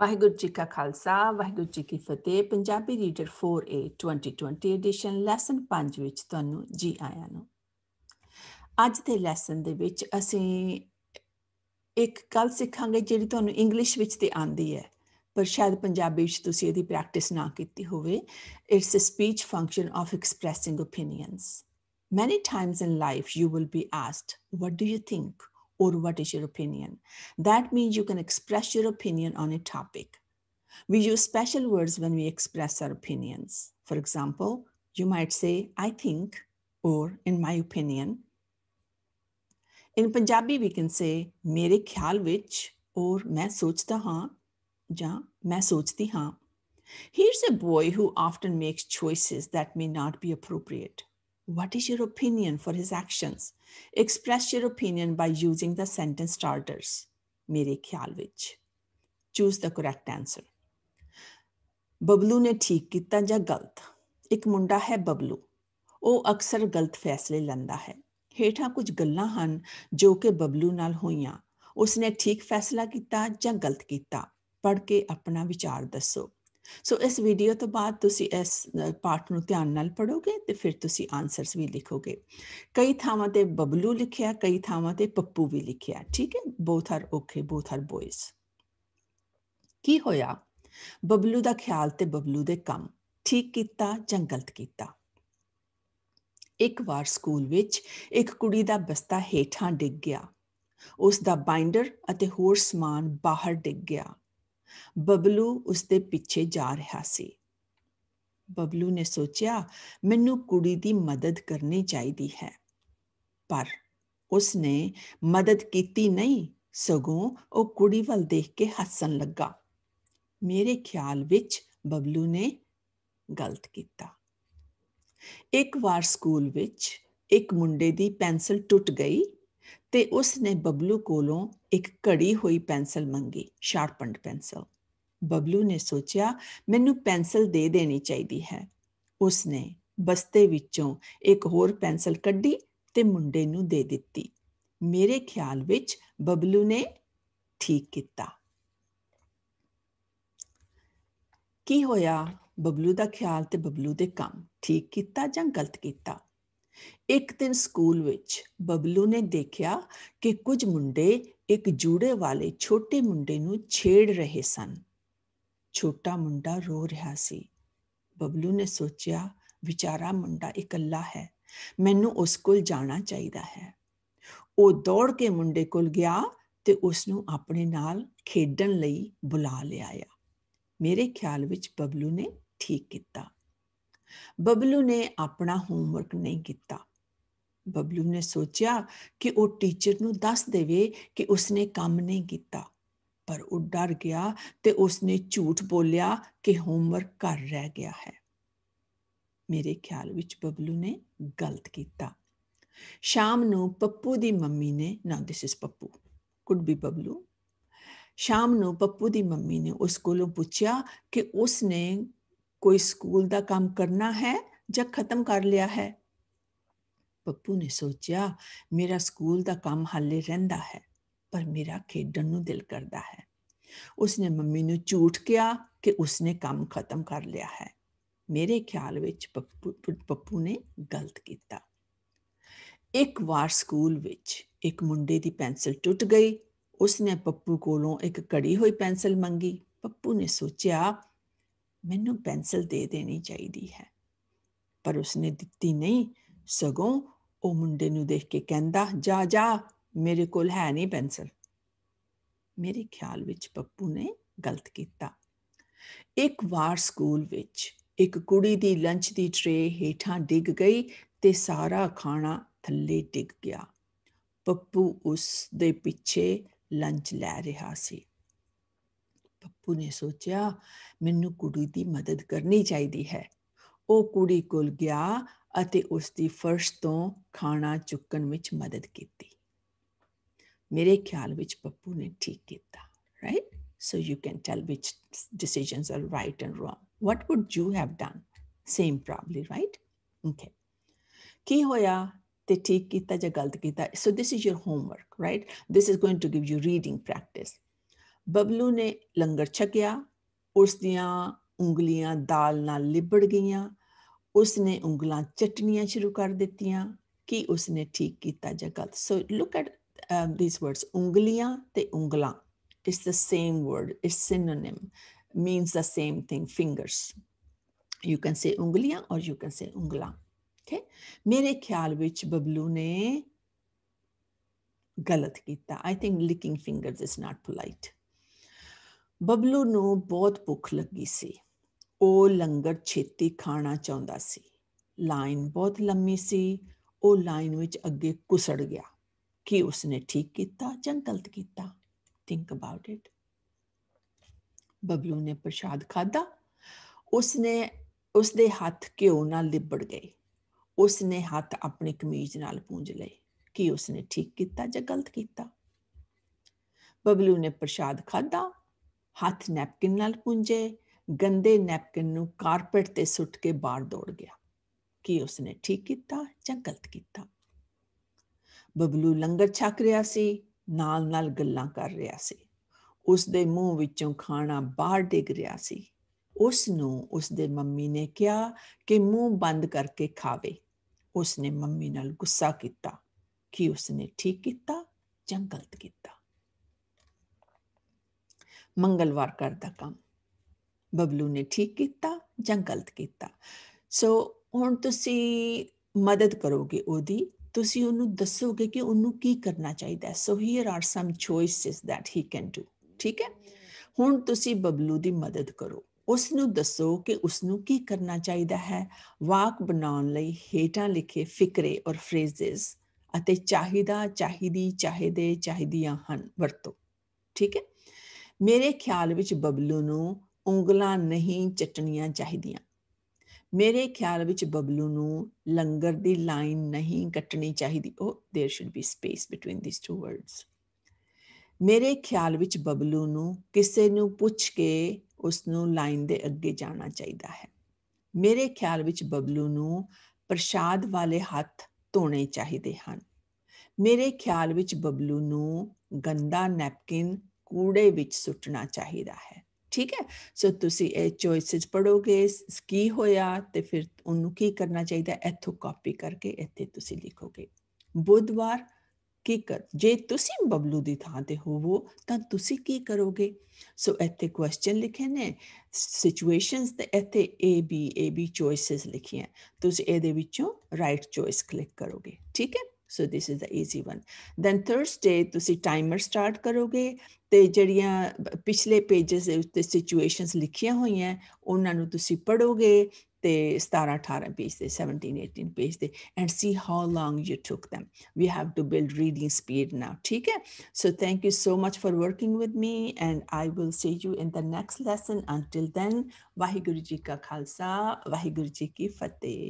ਵਾਹਿਗੁਰੂ ਜੀ ਕਾ ਖਾਲਸਾ ਵਾਹਿਗੁਰੂ ਜੀ ਕੀ ਫਤਿਹ Punjabi reader 4A 2020 edition lesson 5 ਵਿੱਚ ਤੁਹਾਨੂੰ ਜੀ ਆਇਆਂ ਨੂੰ ਅੱਜ ਦੇ ਲੈਸਨ ਦੇ ਵਿੱਚ ਅਸੀਂ ਇੱਕ ਗੱਲ ਸਿੱਖਾਂਗੇ ਜਿਹੜੀ ਤੁਹਾਨੂੰ ਇੰਗਲਿਸ਼ ਵਿੱਚ ਤੇ ਆਂਦੀ ਹੈ ਪਰ ਸ਼ਾਇਦ ਪੰਜਾਬੀ ਵਿੱਚ ਤੁਸੀਂ ਇਹਦੀ ਪ੍ਰੈਕਟਿਸ ਨਾ ਕੀਤੀ ਹੋਵੇ it's a speech function of expressing opinions many times in life you will be asked what do you think or what is your opinion. That means you can express your opinion on a topic. We use special words when we express our opinions. For example, you might say, I think, or in my opinion. In Punjabi, we can say, mere khayal vich, or main sochta haan, ja main sochti haan. Here's a boy who often makes choices that may not be appropriate. What is your opinion for his actions? Express your opinion by using the sentence starters. ਮੇਰੇ ਖਿਆਲ ਵਿੱਚ choose ਦਾ correct answer Bablu ਨੇ ਠੀਕ ਕੀਤਾ ਜਾਂ ਗਲਤ ਇੱਕ ਮੁੰਡਾ ਹੈ ਬਬਲੂ ਉਹ ਅਕਸਰ ਗਲਤ ਫੈਸਲੇ ਲੈਂਦਾ ਹੈ ਹੇਠਾਂ ਕੁਝ ਗੱਲਾਂ ਹਨ ਜੋ ਕਿ ਬਬਲੂ ਨਾਲ ਹੋਈਆਂ ਉਸਨੇ ਠੀਕ ਫੈਸਲਾ ਕੀਤਾ ਜਾਂ ਗਲਤ ਕੀਤਾ ਪੜ ਕੇ ਆਪਣਾ ਵਿਚਾਰ ਦੱਸੋ ਸੋ ਇਸ ਵੀਡੀਓ ਤੋਂ ਬਾਅਦ ਤੁਸੀਂ ਇਸ ਪਾਰਟ ਨੂੰ ਧਿਆਨ ਨਾਲ ਪੜੋਗੇ ਤੇ ਫਿਰ ਤੁਸੀਂ ਆਨਸਰਸ ਵੀ ਲਿਖੋਗੇ ਕਈ ਥਾਵਾਂ ਤੇ ਬਬਲੂ ਲਿਖਿਆ ਕਈ ਥਾਵਾਂ ਤੇ ਪੱਪੂ ਵੀ ਲਿਖਿਆ ਠੀਕ ਹੈ both are okay both are boys ਕੀ ਹੋਇਆ ਬਬਲੂ ਦਾ ਖਿਆਲ ਤੇ ਬਬਲੂ ਦੇ ਕੰਮ ਠੀਕ ਕੀਤਾ ਜਾਂ ਗਲਤ ਕੀਤਾ ਇੱਕ ਵਾਰ ਸਕੂਲ ਵਿੱਚ ਇੱਕ ਕੁੜੀ ਦਾ ਬਸਤਾ ਹੇਠਾਂ ਡਿੱਗ ਗਿਆ ਉਸ ਦਾ ਬਾਈਂਡਰ ਅਤੇ ਹੋਰ ਸਮਾਨ ਬਾਹਰ ਡਿੱਗ ਗਿਆ ਬਬਲੂ ਉਸ ਦੇ ਪਿੱਛੇ ਜਾ ਰਿਹਾ ਸੀ ਬਬਲੂ ਨੇ ਸੋਚਿਆ ਮੈਨੂੰ ਕੁੜੀ ਦੀ ਮਦਦ ਕਰਨੀ ਚਾਹੀਦੀ ਹੈ ਪਰ ਉਸ ਨੇ ਮਦਦ ਕੀਤੀ ਨਹੀਂ ਸਗੋਂ ਉਹ ਕੁੜੀ ਵੱਲ ਦੇਖ ਕੇ ਹੱਸਣ ਲੱਗਾ ਮੇਰੇ ਖਿਆਲ ਵਿੱਚ ਬਬਲੂ ਨੇ ਗਲਤ ਕੀਤਾ ਇੱਕ ਵਾਰ ਸਕੂਲ ਵਿੱਚ ਇੱਕ ਮੁੰਡੇ ਦੀ ਪੈਨਸਲ ਟੁੱਟ ਗਈ ਤੇ ਉਸ ਨੇ ਬਬਲੂ ਕੋਲੋਂ ਇੱਕ ਘੜੀ ਹੋਈ ਪੈਨਸਲ ਮੰਗੀ ਸ਼ਾਰਪਨਡ ਪੈਨਸਲ ਬਬਲੂ ਨੇ ਸੋਚਿਆ ਮੈਨੂੰ ਪੈਨਸਲ ਦੇ ਦੇਣੀ ਚਾਹੀਦੀ ਹੈ ਉਸ ਨੇ ਬਸਤੇ ਵਿੱਚੋਂ ਇੱਕ ਹੋਰ ਪੈਨਸਲ ਕੱਢੀ ਤੇ ਮੁੰਡੇ ਨੂੰ ਦੇ ਦਿੱਤੀ ਮੇਰੇ ਖਿਆਲ ਵਿੱਚ ਬਬਲੂ ਨੇ ਠੀਕ ਕੀਤਾ ਕੀ ਹੋਇਆ ਬਬਲੂ ਦਾ ਖਿਆਲ ਤੇ ਬਬਲੂ ਦੇ ਕੰਮ ਠੀਕ ਕੀਤਾ ਜਾਂ ਗਲਤ ਕੀਤਾ ਇੱਕ ਦਿਨ ਸਕੂਲ ਵਿੱਚ ਬਬਲੂ ਨੇ ਦੇਖਿਆ ਕਿ ਕੁਝ ਮੁੰਡੇ ਇੱਕ ਜੂੜੇ ਵਾਲੇ ਛੋਟੇ ਮੁੰਡੇ ਨੂੰ ਛੇੜ ਰਹੇ ਸਨ ਛੋਟਾ ਮੁੰਡਾ ਰੋ ਰਿਹਾ ਸੀ ਬਬਲੂ ਨੇ ਸੋਚਿਆ ਵਿਚਾਰਾ ਮੁੰਡਾ ਇਕੱਲਾ ਹੈ ਮੈਨੂੰ ਉਸ ਕੋਲ ਜਾਣਾ ਚਾਹੀਦਾ ਹੈ ਉਹ ਦੌੜ ਕੇ ਮੁੰਡੇ ਕੋਲ ਗਿਆ ਤੇ ਉਸ ਨੂੰ ਆਪਣੇ ਨਾਲ ਖੇਡਣ ਲਈ ਬੁਲਾ ਲਿਆਇਆ ਮੇਰੇ ਖਿਆਲ ਵਿੱਚ ਬਬਲੂ ਨੇ ਠੀਕ ਕੀਤਾ ਬਬਲੂ ਨੇ ਆਪਣਾ ਹੋਮਵਰਕ ਨਹੀਂ ਕੀਤਾ ਬਬਲੂ ਨੇ ਸੋਚਿਆ ਕਿ ਉਹ ਟੀਚਰ ਨੂੰ ਦੱਸ ਦੇਵੇ ਕਿ ਉਸਨੇ ਕੰਮ ਨਹੀਂ ਕੀਤਾ ਪਰ ਉਹ ਡਰ ਗਿਆ ਤੇ ਉਸਨੇ ਝੂਠ ਬੋਲਿਆ ਕਿ ਹੋਮਵਰਕ ਕਰ ਰਹਿ ਗਿਆ ਹੈ ਮੇਰੇ ਖਿਆਲ ਵਿੱਚ ਬਬਲੂ ਨੇ ਗਲਤ ਕੀਤਾ ਸ਼ਾਮ ਨੂੰ ਪੱਪੂ ਦੀ ਮੰਮੀ ਨੇ ਨਾ ਦਿਸ ਇਸ ਪੱਪੂ ਕੁਡ ਬੀ ਬਬਲੂ ਸ਼ਾਮ ਨੂੰ ਪੱਪੂ ਦੀ ਮੰਮੀ ਨੇ ਉਸ ਕੋਲੋਂ ਪੁੱਛਿਆ ਕਿ ਉਸਨੇ ਕੋਈ ਸਕੂਲ ਦਾ ਕੰਮ ਕਰਨਾ ਹੈ ਜਾਂ ਖਤਮ ਕਰ ਲਿਆ ਹੈ ਪੱਪੂ ਨੇ ਸੋਚਿਆ ਮੇਰਾ ਸਕੂਲ ਦਾ ਕੰਮ ਹਾਲੇ ਰਹਿੰਦਾ ਹੈ ਪਰ ਮੇਰਾ ਖੇਡਣ ਨੂੰ ਦਿਲ ਕਰਦਾ ਹੈ ਉਸਨੇ ਮੰਮੀ ਨੂੰ ਝੂਠ ਕਿਹਾ ਕਿ ਉਸਨੇ ਕੰਮ ਖਤਮ ਕਰ ਲਿਆ ਹੈ ਮੇਰੇ ਖਿਆਲ ਵਿੱਚ ਪੱਪੂ ਨੇ ਗਲਤ ਕੀਤਾ ਇੱਕ ਵਾਰ ਸਕੂਲ ਵਿੱਚ ਇੱਕ ਮੁੰਡੇ ਦੀ ਪੈਨਸਲ ਟੁੱਟ ਗਈ ਉਸਨੇ ਪੱਪੂ ਕੋਲੋਂ ਇੱਕ ਕੜੀ ਹੋਈ ਪੈਨਸਲ ਮੰਗੀ ਪੱਪੂ ਨੇ ਸੋਚਿਆ ਮੈਨੂੰ ਪੈਨਸਲ ਦੇ ਦੇਣੀ ਚਾਹੀਦੀ ਹੈ ਪਰ ਉਸਨੇ ਦਿੱਤੀ ਨਹੀਂ ਸਗੋਂ ਉਹ ਮੁੰਡੇ ਨੂੰ ਦੇਖ ਕੇ ਕਹਿੰਦਾ ਜਾ ਜਾ ਮੇਰੇ ਕੋਲ ਹੈ ਨਹੀਂ ਪੈਨਸਲ ਮੇਰੇ ਖਿਆਲ ਵਿੱਚ ਪੱਪੂ ਨੇ ਗਲਤ ਕੀਤਾ ਇੱਕ ਵਾਰ ਸਕੂਲ ਵਿੱਚ ਇੱਕ ਕੁੜੀ ਦੀ ਲੰਚ ਦੀ ਟ੍ਰੇ ਹੇਠਾਂ ਡਿੱਗ ਗਈ ਤੇ ਸਾਰਾ ਖਾਣਾ ਥੱਲੇ ਡਿੱਗ ਗਿਆ ਪੱਪੂ ਉਸ ਦੇ ਪਿੱਛੇ ਲੰਚ ਲੈ ਰਿਹਾ ਸੀ ਪੱਪੂ ਨੇ ਸੋਚਿਆ ਮੈਨੂੰ ਕੁੜੀ ਦੀ ਮਦਦ ਕਰਨੀ ਚਾਹੀਦੀ ਹੈ ਉਹ ਕੁੜੀ ਕੋਲ ਗਿਆ ਅਤੇ ਉਸ ਦੀ ਫਰਸ਼ ਤੋਂ ਖਾਣਾ ਚੁੱਕਣ ਵਿੱਚ ਮਦਦ ਕੀਤੀ ਮੇਰੇ ਖਿਆਲ ਵਿੱਚ ਪੱਪੂ ਨੇ ਠੀਕ ਕੀਤਾ right so you can tell which decisions are right and wrong what would you have done same probably right okay ਕੀ ਹੋਇਆ ਤੇ ਠੀਕ ਕੀਤਾ ਜਾਂ ਗਲਤ ਕੀਤਾ so this is your homework right this is going to give you reading practice Bablu ਨੇ ਲੰਗਰ ਛਕਿਆ ਉਸ ਦੀਆਂ ਉਂਗਲੀਆਂ ਦਾਲ ਨਾਲ ਲਿਬੜ ਗਈਆਂ ਉਸ ਨੇ ਉਂਗਲਾਂ ਚਟਣੀਆਂ ਸ਼ੁਰੂ ਕਰ ਦਿੱਤੀਆਂ ਕਿ ਉਸ ਨੇ ਠੀਕ ਕੀਤਾ Jagat so look at these words ਉਂਗਲੀਆਂ ਤੇ ਉਂਗਲਾਂ it's the same word it's synonym means the same thing fingers you can say ਉਂਗਲੀਆਂ অর ਯੂ ਕੈਨ ਸੇ ਉਂਗਲਾਂ ਓਕੇ ਮੇਰੇ ਖਿਆਲ ਵਿੱਚ ਬਬਲੂ ਨੇ ਗਲਤ ਕੀਤਾ I think licking fingers is not polite Bablu ਨੂੰ ਬਹੁਤ ਭੁੱਖ ਲੱਗੀ ਸੀ ਉਹ ਲੰਗਰ ਛੇਤੀ ਖਾਣਾ ਚਾਹੁੰਦਾ ਸੀ ਲਾਈਨ ਬਹੁਤ ਲੰਮੀ ਸੀ ਉਹ ਲਾਈਨ ਵਿੱਚ ਅੱਗੇ ਕੁਸੜ ਗਿਆ ਕੀ ਉਸਨੇ ਠੀਕ ਕੀਤਾ ਜਾਂ ਗਲਤ ਕੀਤਾ ਥਿੰਕ ਅਬਾਊਟ ਇਟ ਬਬਲੂ ਨੇ ਪ੍ਰਸ਼ਾਦ ਖਾਦਾ ਉਸਨੇ ਉਸਦੇ ਹੱਥ ਘਿਓ ਨਾਲ ਲਿਬੜ ਗਏ ਉਸਨੇ ਹੱਥ ਆਪਣੀ ਕਮੀਜ਼ ਨਾਲ ਪੂੰਝ ਲਏ ਕੀ ਉਸਨੇ ਠੀਕ ਕੀਤਾ ਜਾਂ ਗਲਤ ਕੀਤਾ ਬਬਲੂ ਨੇ ਪ੍ਰਸ਼ਾਦ ਖਾਦਾ ਹੱਥ ਨੈਪਕਿਨ ਨਾਲ ਪੁੰਜੇ ਗੰਦੇ ਨੈਪਕਿਨ ਨੂੰ ਕਾਰਪਟ ਤੇ ਸੁੱਟ ਕੇ ਬਾਹਰ ਦੌੜ ਗਿਆ ਕੀ ਉਸਨੇ ਠੀਕ ਕੀਤਾ ਜਾਂ ਗਲਤ ਕੀਤਾ ਬਬਲੂ ਲੰਗਰ ਛਕ ਰਿਹਾ ਸੀ ਨਾਲ ਨਾਲ ਗੱਲਾਂ ਕਰ ਰਿਹਾ ਸੀ ਉਸ ਦੇ ਮੂੰਹ ਵਿੱਚੋਂ ਖਾਣਾ ਬਾਹਰ ਡਿੱਗ ਰਿਹਾ ਸੀ ਉਸ ਨੂੰ ਉਸ ਦੇ ਮੰਮੀ ਨੇ ਕਿਹਾ ਕਿ ਮੂੰਹ ਬੰਦ ਕਰਕੇ ਖਾਵੇ ਉਸਨੇ ਮੰਮੀ ਨਾਲ ਗੁੱਸਾ ਕੀਤਾ ਕਿ ਉਸਨੇ ਠੀਕ ਕੀਤਾ ਜਾਂ ਗਲਤ ਕੀਤਾ ਮੰਗਲਵਾਰ ਕਰਦਾ ਕੰਮ ਬਬਲੂ ਨੇ ਠੀਕ ਕੀਤਾ ਜਾਂ ਗਲਤ ਕੀਤਾ ਸੋ ਹੁਣ ਤੁਸੀਂ ਮਦਦ ਕਰੋਗੇ ਉਹਦੀ ਤੁਸੀਂ ਉਹਨੂੰ ਦੱਸੋਗੇ ਕਿ ਉਹਨੂੰ ਕੀ ਕਰਨਾ ਚਾਹੀਦਾ so here are some choices that he can do ਠੀਕ ਹੈ ਹੁਣ ਤੁਸੀਂ ਬਬਲੂ ਦੀ ਮਦਦ ਕਰੋ ਉਸ ਨੂੰ ਦੱਸੋ ਕਿ ਉਸ ਨੂੰ ਕੀ ਕਰਨਾ ਚਾਹੀਦਾ ਹੈ ਵਾਕ ਬਣਾਉਣ ਲਈ ਹੇਟਾਂ ਲਿਖੇ ਫਿਕਰੇ ਔਰ ਫਰੇਜ਼ਸ ਅਤੇ ਚਾਹੀਦਾ ਚਾਹੀਦੀ ਚਾਹੇਦੇ ਚਾਹੀਦੀਆਂ ਹਨ ਵਰਤੋ ਠੀਕ ਹੈ ਮੇਰੇ ਖਿਆਲ ਵਿੱਚ ਬਬਲੂ ਨੂੰ ਉਂਗਲਾਂ ਨਹੀਂ ਚਟਣੀਆਂ ਚਾਹੀਦੀਆਂ ਮੇਰੇ ਖਿਆਲ ਵਿੱਚ ਬਬਲੂ ਨੂੰ ਲੰਗਰ ਦੀ ਲਾਈਨ ਨਹੀਂ ਕੱਟਣੀ ਚਾਹੀਦੀ ਉਹ there should be space between these two words ਮੇਰੇ ਖਿਆਲ ਵਿੱਚ ਬਬਲੂ ਨੂੰ ਕਿਸੇ ਨੂੰ ਪੁੱਛ ਕੇ ਉਸ ਨੂੰ ਲਾਈਨ ਦੇ ਅੱਗੇ ਜਾਣਾ ਚਾਹੀਦਾ ਹੈ ਮੇਰੇ ਖਿਆਲ ਵਿੱਚ ਬਬਲੂ ਨੂੰ ਪ੍ਰਸ਼ਾਦ ਵਾਲੇ ਹੱਥ ਧੋਣੇ ਚਾਹੀਦੇ ਹਨ ਮੇਰੇ ਖਿਆਲ ਵਿੱਚ ਬਬਲੂ ਨੂੰ ਗੰਦਾ ਨੈਪਕਿਨ ਕੂੜੇ ਵਿੱਚ ਸੁੱਟਣਾ ਚਾਹੀਦਾ ਹੈ ਠੀਕ ਹੈ ਸੋ ਤੁਸੀਂ ਇਹ ਚੋਇਸਸ ਪੜੋਗੇ ਕੀ ਹੋਇਆ ਤੇ ਫਿਰ ਉਹਨੂੰ ਕੀ ਕਰਨਾ ਚਾਹੀਦਾ ਇੱਥੋਂ ਕਾਪੀ ਕਰਕੇ ਇੱਥੇ ਤੁਸੀਂ ਲਿਖੋਗੇ ਬੁੱਧਵਾਰ ਕੀ ਕਰ ਜੇ ਤੁਸੀਂ ਬਬਲੂ ਦੀ ਥਾਂ ਤੇ ਹੋਵੋ ਤਾਂ ਤੁਸੀਂ ਕੀ ਕਰੋਗੇ ਸੋ ਇੱਥੇ ਕੁਐਸਚਨ ਲਿਖੇ ਨੇ ਸਿਚੁਏਸ਼ਨਸ ਤੇ ਇੱਥੇ A B A B choices ਲਿਖੀਆਂ ਤੁਸੀਂ ਇਹਦੇ ਵਿੱਚੋਂ ਰਾਈਟ ਚੋਇਸ ਕਲਿੱਕ ਕਰੋਗੇ ਠੀਕ ਹੈ so this is the easy one then thursday tusi timer start karoge The jehdiyan pichle pages the situations likhiyan hoyi hain ohna nu tusi padoge te 17 18 page te 17 18 page and see how long you took them we have to build reading speed now theek hai so thank you so much for working with me and i will see you in the next lesson until then wahiguru ji ka khalsa wahiguru ji ki fateh